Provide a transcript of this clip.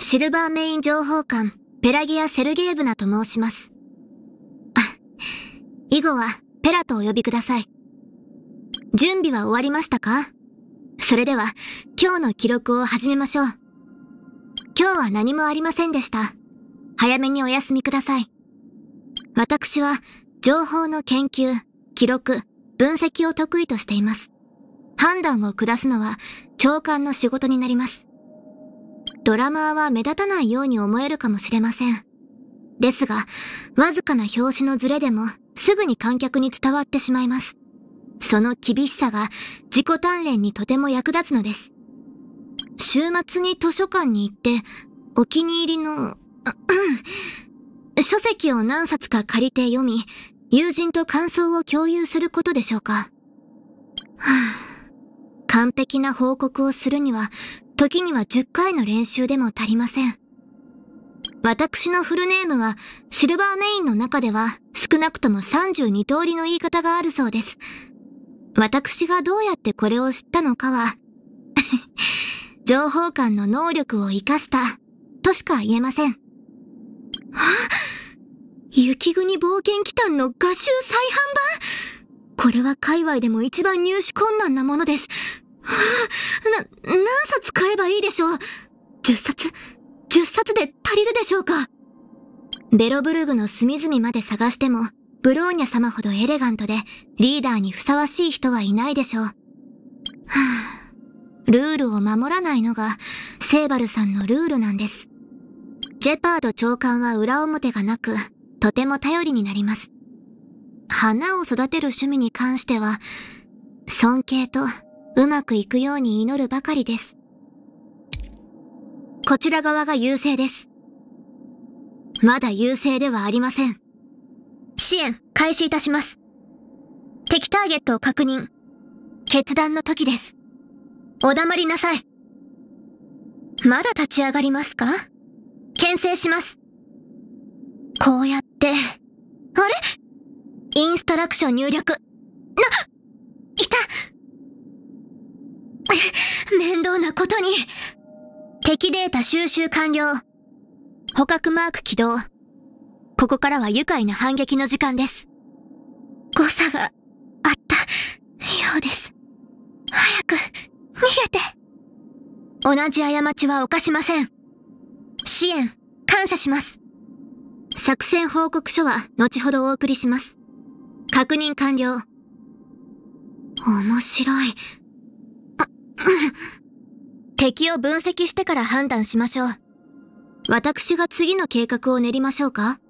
シルバーメイン情報官、ペラギア・セルゲーブナと申します。あ、以後は、ペラとお呼びください。準備は終わりましたかそれでは、今日の記録を始めましょう。今日は何もありませんでした。早めにお休みください。私は、情報の研究、記録、分析を得意としています。判断を下すのは、長官の仕事になります。ドラマーは目立たないように思えるかもしれません。ですが、わずかな表紙のズレでもすぐに観客に伝わってしまいます。その厳しさが自己鍛錬にとても役立つのです。週末に図書館に行って、お気に入りの、書籍を何冊か借りて読み、友人と感想を共有することでしょうか。はあ、完璧な報告をするには、時には10回の練習でも足りません。私のフルネームはシルバーメインの中では少なくとも32通りの言い方があるそうです。私がどうやってこれを知ったのかは 情報官の能力を活かしたとしか言えません。は雪国冒険機関の画集再販版これは界隈でも一番入手困難なものです。は何冊買えばいいでしょう ?10 冊 ?10 冊で足りるでしょうかベロブルグの隅々まで探しても、ブローニャ様ほどエレガントで、リーダーにふさわしい人はいないでしょう。はぁ、ルールを守らないのが、セーバルさんのルールなんです。ジェパード長官は裏表がなく、とても頼りになります。花を育てる趣味に関しては、尊敬とうまくいくように祈るばかりです。こちら側が優勢です。まだ優勢ではありません。支援、開始いたします。敵ターゲットを確認。決断の時です。お黙りなさい。まだ立ち上がりますか牽制します。こうやって、あれインストラクション入力。うなことに敵データ収集完了捕獲マーク起動ここからは愉快な反撃の時間です誤差があったようです早く逃げて同じ過ちは犯しません支援感謝します作戦報告書は後ほどお送りします確認完了面白いあ、うん敵を分析してから判断しましょう。私が次の計画を練りましょうか